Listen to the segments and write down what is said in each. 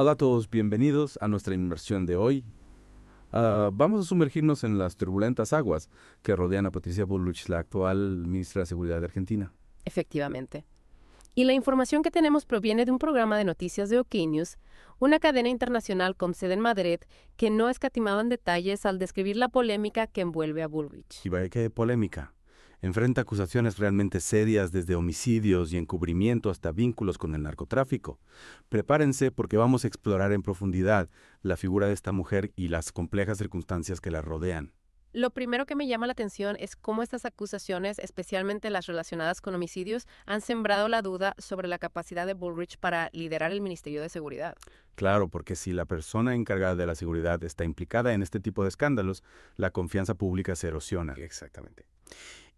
Hola a todos, bienvenidos a nuestra inmersión de hoy. Ah, vamos a sumergirnos en las turbulentas aguas que rodean a Patricia Bullrich, la actual ministra de Seguridad de Argentina. Efectivamente. Y la información que tenemos proviene de un programa de noticias de OK News, una cadena internacional con sede en Madrid, que no escatimaba en detalles al describir la polémica que envuelve a Bullrich. Y vaya que polémica enfrenta acusaciones realmente serias desde homicidios y encubrimiento hasta vínculos con el narcotráfico. Prepárense porque vamos a explorar en profundidad la figura de esta mujer y las complejas circunstancias que la rodean. Lo primero que me llama la atención es cómo estas acusaciones, especialmente las relacionadas con homicidios, han sembrado la duda sobre la capacidad de Bullrich para liderar el Ministerio de Seguridad. Claro, porque si la persona encargada de la seguridad está implicada en este tipo de escándalos, la confianza pública se erosiona. Exactamente.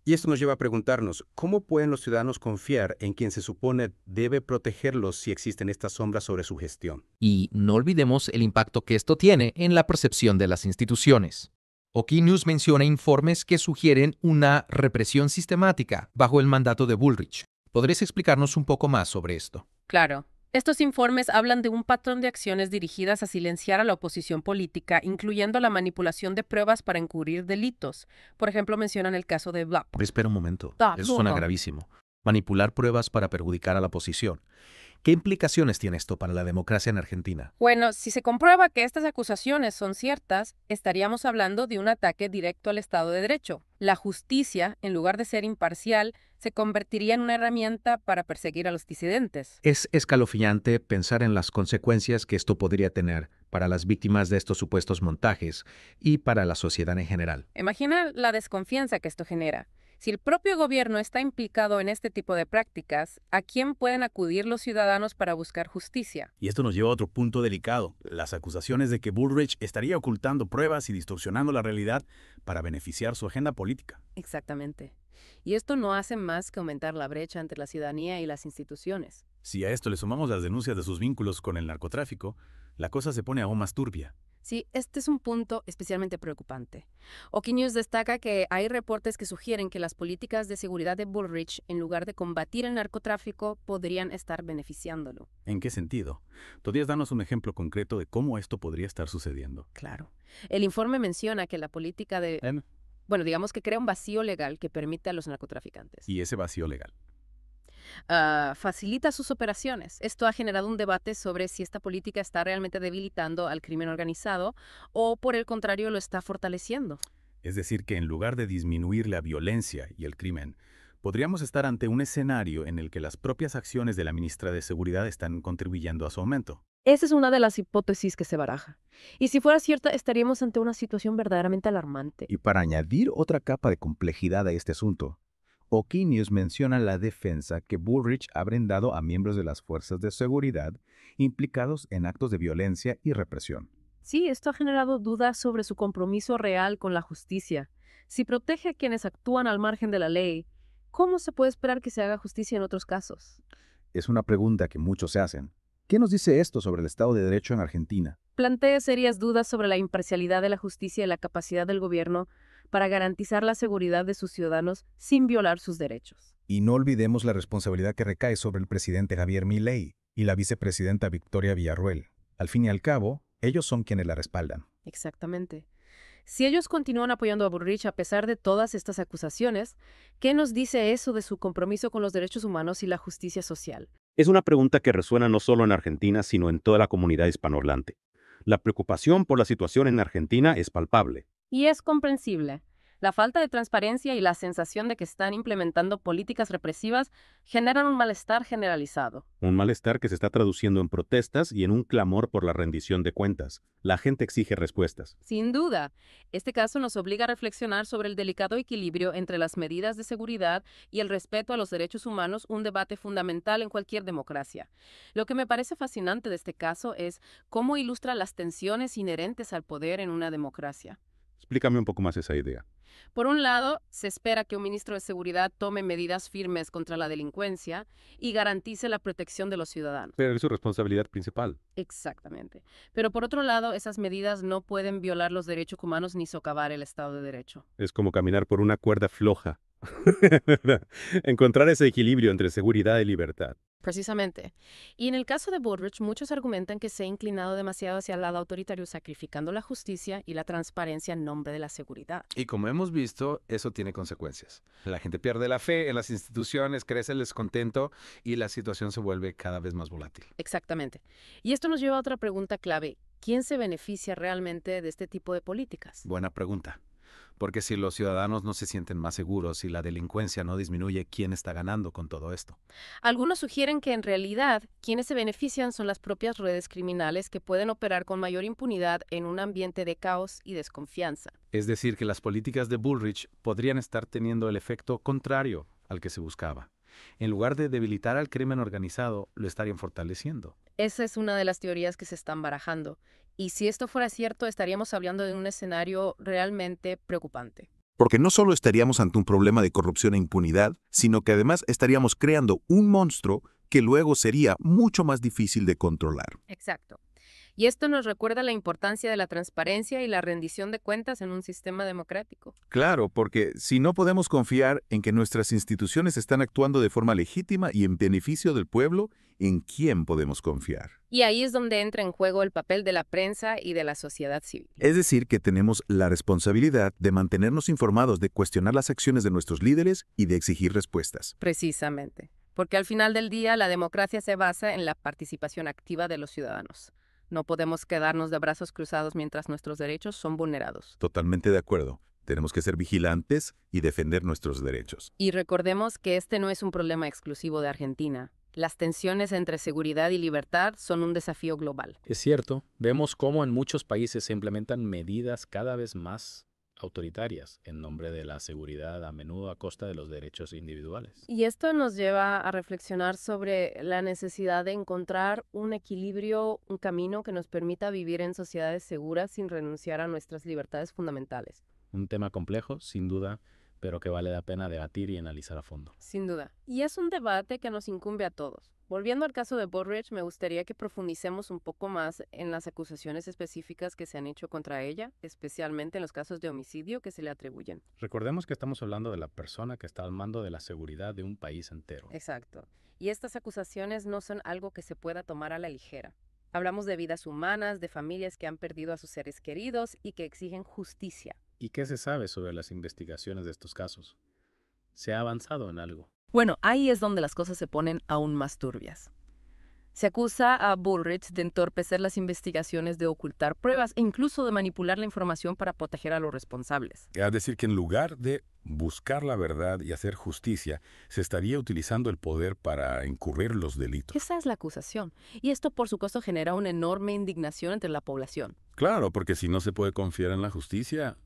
Y esto nos lleva a preguntarnos, ¿cómo pueden los ciudadanos confiar en quien se supone debe protegerlos si existen estas sombras sobre su gestión? Y no olvidemos el impacto que esto tiene en la percepción de las instituciones. Okinews News menciona informes que sugieren una represión sistemática bajo el mandato de Bullrich. ¿Podrías explicarnos un poco más sobre esto? Claro. Estos informes hablan de un patrón de acciones dirigidas a silenciar a la oposición política, incluyendo la manipulación de pruebas para encubrir delitos. Por ejemplo, mencionan el caso de Blap. Espera un momento. Eso suena gravísimo. Manipular pruebas para perjudicar a la oposición. ¿Qué implicaciones tiene esto para la democracia en Argentina? Bueno, si se comprueba que estas acusaciones son ciertas, estaríamos hablando de un ataque directo al Estado de Derecho. La justicia, en lugar de ser imparcial, se convertiría en una herramienta para perseguir a los disidentes. Es escalofriante pensar en las consecuencias que esto podría tener para las víctimas de estos supuestos montajes y para la sociedad en general. Imagina la desconfianza que esto genera. Si el propio gobierno está implicado en este tipo de prácticas, ¿a quién pueden acudir los ciudadanos para buscar justicia? Y esto nos lleva a otro punto delicado, las acusaciones de que Bullrich estaría ocultando pruebas y distorsionando la realidad para beneficiar su agenda política. Exactamente. Y esto no hace más que aumentar la brecha entre la ciudadanía y las instituciones. Si a esto le sumamos las denuncias de sus vínculos con el narcotráfico, la cosa se pone aún más turbia. Sí, este es un punto especialmente preocupante. News destaca que hay reportes que sugieren que las políticas de seguridad de Bullrich, en lugar de combatir el narcotráfico, podrían estar beneficiándolo. ¿En qué sentido? ¿Podrías darnos un ejemplo concreto de cómo esto podría estar sucediendo? Claro. El informe menciona que la política de... Em, bueno, digamos que crea un vacío legal que permite a los narcotraficantes. ¿Y ese vacío legal? Ah, facilita sus operaciones. Esto ha generado un debate sobre si esta política está realmente debilitando al crimen organizado o por el contrario lo está fortaleciendo. Es decir, que en lugar de disminuir la violencia y el crimen, podríamos estar ante un escenario en el que las propias acciones de la ministra de Seguridad están contribuyendo a su aumento. Esa es una de las hipótesis que se baraja. Y si fuera cierta, estaríamos ante una situación verdaderamente alarmante. Y para añadir otra capa de complejidad a este asunto, O'Quinius menciona la defensa que Bullrich ha brindado a miembros de las fuerzas de seguridad implicados en actos de violencia y represión. Sí, esto ha generado dudas sobre su compromiso real con la justicia. Si protege a quienes actúan al margen de la ley, ¿cómo se puede esperar que se haga justicia en otros casos? Es una pregunta que muchos se hacen. ¿Qué nos dice esto sobre el Estado de Derecho en Argentina? Plantea serias dudas sobre la imparcialidad de la justicia y la capacidad del gobierno para garantizar la seguridad de sus ciudadanos sin violar sus derechos. Y no olvidemos la responsabilidad que recae sobre el presidente Javier Milei y la vicepresidenta Victoria Villarruel. Al fin y al cabo, ellos son quienes la respaldan. Exactamente. Si ellos continúan apoyando a Burrich a pesar de todas estas acusaciones, ¿qué nos dice eso de su compromiso con los derechos humanos y la justicia social? Es una pregunta que resuena no solo en Argentina, sino en toda la comunidad hispanohablante. La preocupación por la situación en Argentina es palpable. Y es comprensible. La falta de transparencia y la sensación de que están implementando políticas represivas generan un malestar generalizado. Un malestar que se está traduciendo en protestas y en un clamor por la rendición de cuentas. La gente exige respuestas. Sin duda, este caso nos obliga a reflexionar sobre el delicado equilibrio entre las medidas de seguridad y el respeto a los derechos humanos, un debate fundamental en cualquier democracia. Lo que me parece fascinante de este caso es cómo ilustra las tensiones inherentes al poder en una democracia. Explícame un poco más esa idea. Por un lado, se espera que un ministro de Seguridad tome medidas firmes contra la delincuencia y garantice la protección de los ciudadanos. Pero es su responsabilidad principal. Exactamente. Pero por otro lado, esas medidas no pueden violar los derechos humanos ni socavar el Estado de Derecho. Es como caminar por una cuerda floja. Encontrar ese equilibrio entre seguridad y libertad. Precisamente. Y en el caso de Bullrich, muchos argumentan que se ha inclinado demasiado hacia el lado autoritario, sacrificando la justicia y la transparencia en nombre de la seguridad. Y como hemos visto, eso tiene consecuencias. La gente pierde la fe en las instituciones, crece el descontento y la situación se vuelve cada vez más volátil. Exactamente. Y esto nos lleva a otra pregunta clave. ¿Quién se beneficia realmente de este tipo de políticas? Buena pregunta. Porque si los ciudadanos no se sienten más seguros y la delincuencia no disminuye, ¿quién está ganando con todo esto? Algunos sugieren que en realidad quienes se benefician son las propias redes criminales que pueden operar con mayor impunidad en un ambiente de caos y desconfianza. Es decir, que las políticas de Bullrich podrían estar teniendo el efecto contrario al que se buscaba. En lugar de debilitar al crimen organizado, lo estarían fortaleciendo. Esa es una de las teorías que se están barajando. Y si esto fuera cierto, estaríamos hablando de un escenario realmente preocupante. Porque no solo estaríamos ante un problema de corrupción e impunidad, sino que además estaríamos creando un monstruo que luego sería mucho más difícil de controlar. Exacto. Y esto nos recuerda la importancia de la transparencia y la rendición de cuentas en un sistema democrático. Claro, porque si no podemos confiar en que nuestras instituciones están actuando de forma legítima y en beneficio del pueblo, ¿en quién podemos confiar? Y ahí es donde entra en juego el papel de la prensa y de la sociedad civil. Es decir, que tenemos la responsabilidad de mantenernos informados, de cuestionar las acciones de nuestros líderes y de exigir respuestas. Precisamente, porque al final del día la democracia se basa en la participación activa de los ciudadanos. No podemos quedarnos de brazos cruzados mientras nuestros derechos son vulnerados. Totalmente de acuerdo. Tenemos que ser vigilantes y defender nuestros derechos. Y recordemos que este no es un problema exclusivo de Argentina. Las tensiones entre seguridad y libertad son un desafío global. Es cierto, vemos cómo en muchos países se implementan medidas cada vez más autoritarias en nombre de la seguridad, a menudo a costa de los derechos individuales. Y esto nos lleva a reflexionar sobre la necesidad de encontrar un equilibrio, un camino que nos permita vivir en sociedades seguras sin renunciar a nuestras libertades fundamentales. Un tema complejo, sin duda, pero que vale la pena debatir y analizar a fondo. Sin duda. Y es un debate que nos incumbe a todos. Volviendo al caso de Borrich, me gustaría que profundicemos un poco más en las acusaciones específicas que se han hecho contra ella, especialmente en los casos de homicidio que se le atribuyen. Recordemos que estamos hablando de la persona que está al mando de la seguridad de un país entero. Exacto. Y estas acusaciones no son algo que se pueda tomar a la ligera. Hablamos de vidas humanas, de familias que han perdido a sus seres queridos y que exigen justicia. ¿Y qué se sabe sobre las investigaciones de estos casos? ¿Se ha avanzado en algo? Bueno, ahí es donde las cosas se ponen aún más turbias. Se acusa a Bullrich de entorpecer las investigaciones, de ocultar pruebas e incluso de manipular la información para proteger a los responsables. Es decir, que en lugar de buscar la verdad y hacer justicia, se estaría utilizando el poder para incurrir los delitos. Esa es la acusación. Y esto, por supuesto, genera una enorme indignación entre la población. Claro, porque si no se puede confiar en la justicia,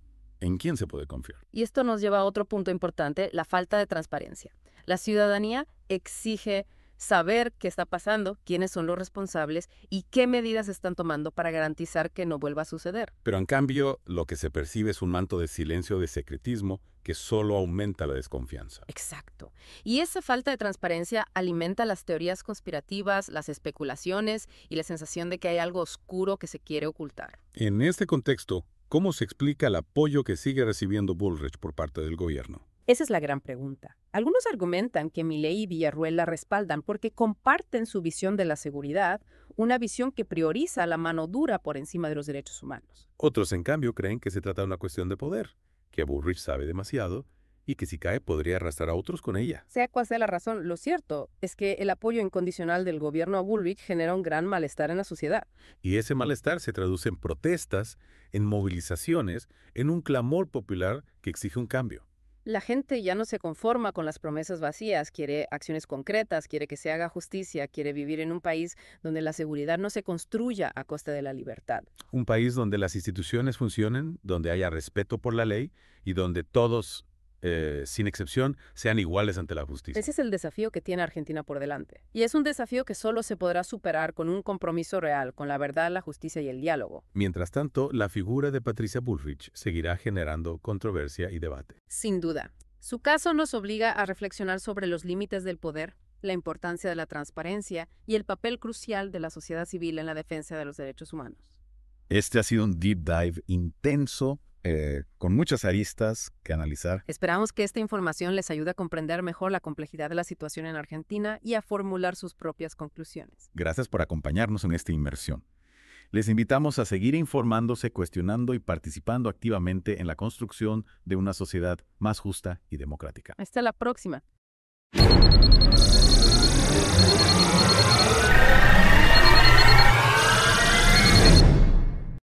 ¿en quién se puede confiar? Y esto nos lleva a otro punto importante, la falta de transparencia. La ciudadanía exige saber qué está pasando, quiénes son los responsables y qué medidas están tomando para garantizar que no vuelva a suceder. Pero en cambio, lo que se percibe es un manto de silencio de secretismo que solo aumenta la desconfianza. Exacto. Y esa falta de transparencia alimenta las teorías conspirativas, las especulaciones y la sensación de que hay algo oscuro que se quiere ocultar. En este contexto, ¿cómo se explica el apoyo que sigue recibiendo Bullrich por parte del gobierno? Esa es la gran pregunta. Algunos argumentan que Milley y Villarruel la respaldan porque comparten su visión de la seguridad, una visión que prioriza la mano dura por encima de los derechos humanos. Otros, en cambio, creen que se trata de una cuestión de poder, que Bullrich sabe demasiado y que si cae podría arrastrar a otros con ella. Sea cual sea la razón, lo cierto es que el apoyo incondicional del gobierno a Bullrich genera un gran malestar en la sociedad. Y ese malestar se traduce en protestas, en movilizaciones, en un clamor popular que exige un cambio la gente ya no se conforma con las promesas vacías, quiere acciones concretas, quiere que se haga justicia, quiere vivir en un país donde la seguridad no se construya a costa de la libertad. Un país donde las instituciones funcionen, donde haya respeto por la ley y donde todos eh, sin excepción, sean iguales ante la justicia. Ese es el desafío que tiene Argentina por delante. Y es un desafío que solo se podrá superar con un compromiso real, con la verdad, la justicia y el diálogo. Mientras tanto, la figura de Patricia Bullrich seguirá generando controversia y debate. Sin duda. Su caso nos obliga a reflexionar sobre los límites del poder, la importancia de la transparencia y el papel crucial de la sociedad civil en la defensa de los derechos humanos. Este ha sido un deep dive intenso eh, con muchas aristas que analizar. Esperamos que esta información les ayude a comprender mejor la complejidad de la situación en Argentina y a formular sus propias conclusiones. Gracias por acompañarnos en esta inmersión. Les invitamos a seguir informándose, cuestionando y participando activamente en la construcción de una sociedad más justa y democrática. Hasta la próxima.